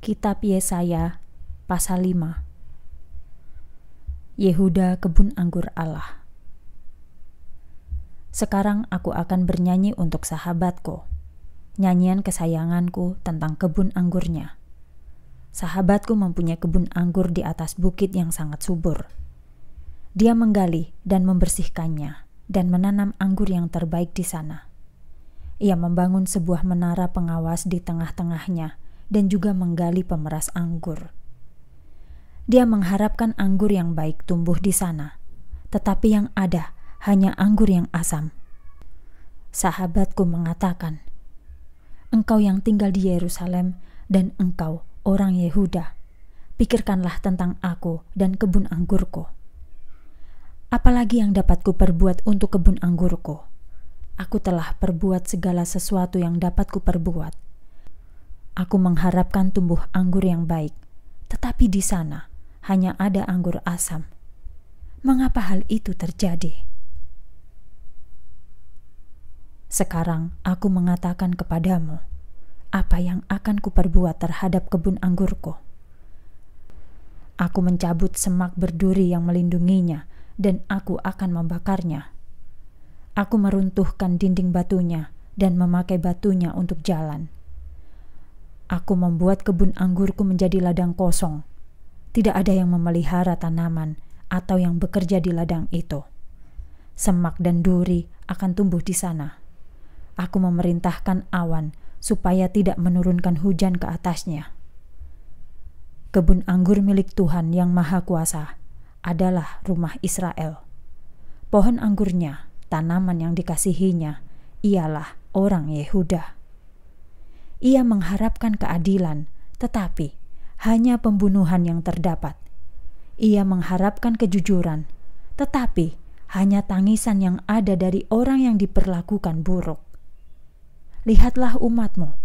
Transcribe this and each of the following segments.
Kitab Yesaya pasal 5 Yehuda kebun anggur Allah Sekarang aku akan bernyanyi untuk sahabatku Nyanyian kesayanganku tentang kebun anggurnya Sahabatku mempunyai kebun anggur di atas bukit yang sangat subur Dia menggali dan membersihkannya dan menanam anggur yang terbaik di sana Ia membangun sebuah menara pengawas di tengah-tengahnya dan juga menggali pemeras anggur. Dia mengharapkan anggur yang baik tumbuh di sana, tetapi yang ada hanya anggur yang asam. Sahabatku mengatakan, "Engkau yang tinggal di Yerusalem dan engkau orang Yehuda, pikirkanlah tentang aku dan kebun anggurku." Apalagi yang dapat kuperbuat untuk kebun anggurku? Aku telah perbuat segala sesuatu yang dapat kuperbuat. Aku mengharapkan tumbuh anggur yang baik, tetapi di sana hanya ada anggur asam. Mengapa hal itu terjadi? Sekarang aku mengatakan kepadamu apa yang akan kuperbuat terhadap kebun anggurku. Aku mencabut semak berduri yang melindunginya, dan aku akan membakarnya. Aku meruntuhkan dinding batunya dan memakai batunya untuk jalan. Aku membuat kebun anggurku menjadi ladang kosong. Tidak ada yang memelihara tanaman atau yang bekerja di ladang itu. Semak dan duri akan tumbuh di sana. Aku memerintahkan awan supaya tidak menurunkan hujan ke atasnya. Kebun anggur milik Tuhan yang Maha Kuasa adalah rumah Israel. Pohon anggurnya, tanaman yang dikasihinya, ialah orang Yehuda. Ia mengharapkan keadilan, tetapi hanya pembunuhan yang terdapat. Ia mengharapkan kejujuran, tetapi hanya tangisan yang ada dari orang yang diperlakukan buruk. Lihatlah umatmu,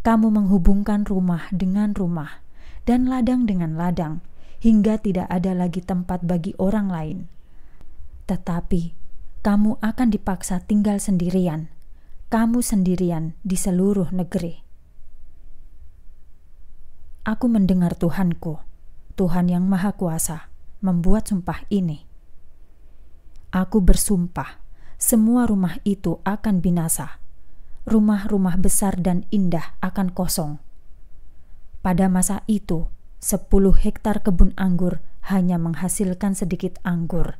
kamu menghubungkan rumah dengan rumah dan ladang dengan ladang, hingga tidak ada lagi tempat bagi orang lain. Tetapi kamu akan dipaksa tinggal sendirian, kamu sendirian di seluruh negeri. Aku mendengar Tuhanku, Tuhan yang Maha Kuasa, membuat sumpah ini. Aku bersumpah, semua rumah itu akan binasa. Rumah-rumah besar dan indah akan kosong. Pada masa itu, 10 hektar kebun anggur hanya menghasilkan sedikit anggur,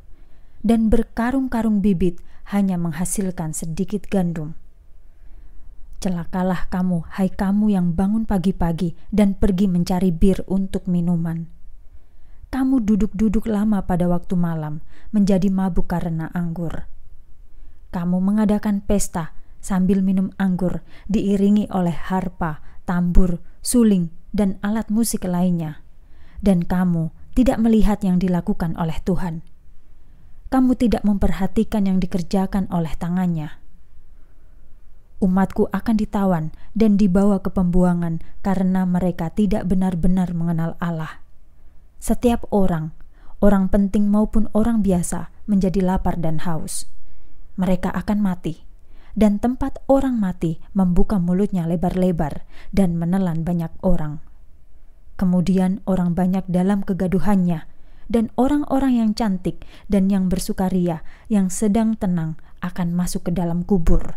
dan berkarung-karung bibit hanya menghasilkan sedikit gandum. Celakalah kamu, hai kamu yang bangun pagi-pagi dan pergi mencari bir untuk minuman. Kamu duduk-duduk lama pada waktu malam, menjadi mabuk karena anggur. Kamu mengadakan pesta sambil minum anggur, diiringi oleh harpa, tambur, suling, dan alat musik lainnya. Dan kamu tidak melihat yang dilakukan oleh Tuhan. Kamu tidak memperhatikan yang dikerjakan oleh tangannya umatku akan ditawan dan dibawa ke pembuangan karena mereka tidak benar-benar mengenal Allah. Setiap orang, orang penting maupun orang biasa, menjadi lapar dan haus. Mereka akan mati, dan tempat orang mati membuka mulutnya lebar-lebar dan menelan banyak orang. Kemudian, orang banyak dalam kegaduhannya, dan orang-orang yang cantik dan yang bersukaria, yang sedang tenang, akan masuk ke dalam kubur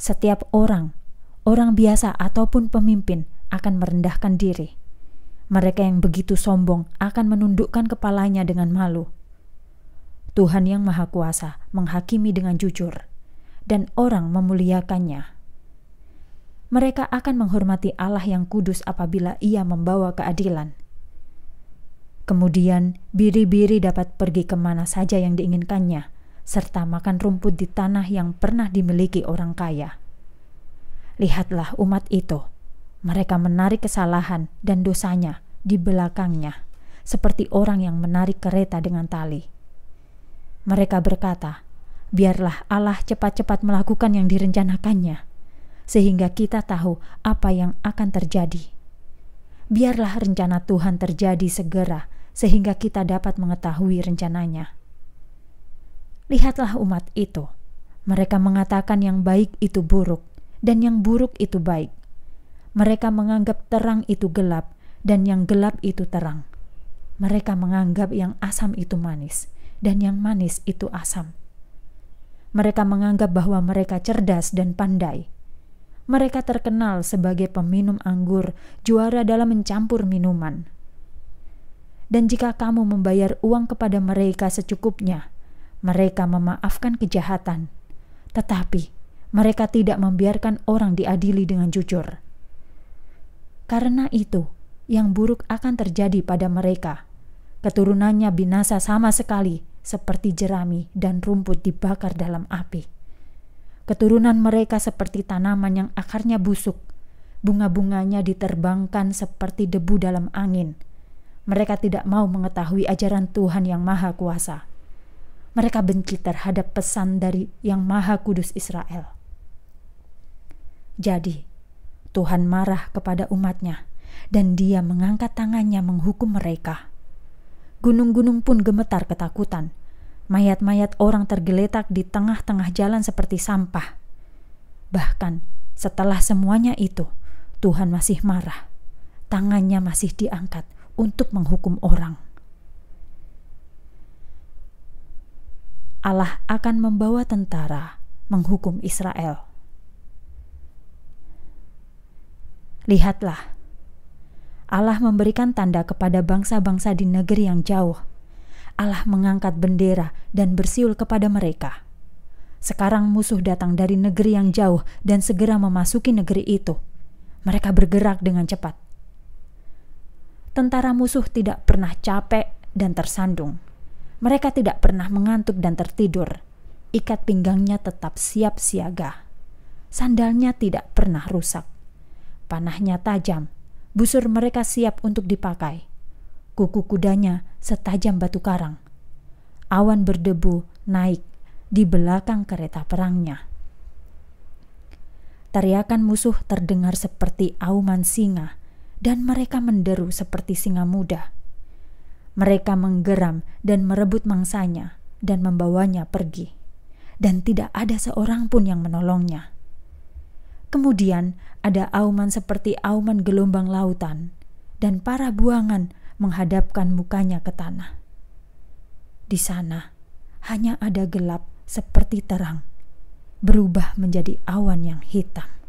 setiap orang, orang biasa ataupun pemimpin, akan merendahkan diri. Mereka yang begitu sombong akan menundukkan kepalanya dengan malu. Tuhan yang Maha Kuasa menghakimi dengan jujur, dan orang memuliakannya. Mereka akan menghormati Allah yang kudus apabila Ia membawa keadilan. Kemudian, biri-biri dapat pergi kemana saja yang diinginkannya serta makan rumput di tanah yang pernah dimiliki orang kaya. Lihatlah umat itu, mereka menarik kesalahan dan dosanya di belakangnya, seperti orang yang menarik kereta dengan tali. Mereka berkata, "Biarlah Allah cepat-cepat melakukan yang direncanakannya, sehingga kita tahu apa yang akan terjadi." biarlah rencana Tuhan terjadi segera, sehingga kita dapat mengetahui rencananya. Lihatlah umat itu. Mereka mengatakan yang baik itu buruk, dan yang buruk itu baik. Mereka menganggap terang itu gelap, dan yang gelap itu terang. Mereka menganggap yang asam itu manis, dan yang manis itu asam. Mereka menganggap bahwa mereka cerdas dan pandai. Mereka terkenal sebagai peminum anggur, juara dalam mencampur minuman. Dan jika kamu membayar uang kepada mereka secukupnya, mereka memaafkan kejahatan, tetapi mereka tidak membiarkan orang diadili dengan jujur. Karena itu, yang buruk akan terjadi pada mereka. Keturunannya binasa sama sekali, seperti jerami dan rumput dibakar dalam api. Keturunan mereka seperti tanaman yang akarnya busuk, bunga-bunganya diterbangkan seperti debu dalam angin. Mereka tidak mau mengetahui ajaran Tuhan yang Maha Kuasa mereka benci terhadap pesan dari Yang Maha Kudus Israel. Jadi, Tuhan marah kepada umatnya, dan dia mengangkat tangannya menghukum mereka. Gunung-gunung pun gemetar ketakutan. Mayat-mayat orang tergeletak di tengah-tengah jalan seperti sampah. Bahkan setelah semuanya itu, Tuhan masih marah. Tangannya masih diangkat untuk menghukum orang. Allah akan membawa tentara menghukum Israel. Lihatlah, Allah memberikan tanda kepada bangsa-bangsa di negeri yang jauh. Allah mengangkat bendera dan bersiul kepada mereka. Sekarang musuh datang dari negeri yang jauh dan segera memasuki negeri itu. Mereka bergerak dengan cepat. Tentara musuh tidak pernah capek dan tersandung mereka tidak pernah mengantuk dan tertidur. Ikat pinggangnya tetap siap siaga. Sandalnya tidak pernah rusak. Panahnya tajam. Busur mereka siap untuk dipakai. Kuku kudanya setajam batu karang. Awan berdebu naik di belakang kereta perangnya. Teriakan musuh terdengar seperti auman singa, dan mereka menderu seperti singa muda mereka menggeram dan merebut mangsanya dan membawanya pergi. Dan tidak ada seorang pun yang menolongnya. Kemudian ada auman seperti auman gelombang lautan, dan para buangan menghadapkan mukanya ke tanah. Di sana hanya ada gelap seperti terang, berubah menjadi awan yang hitam.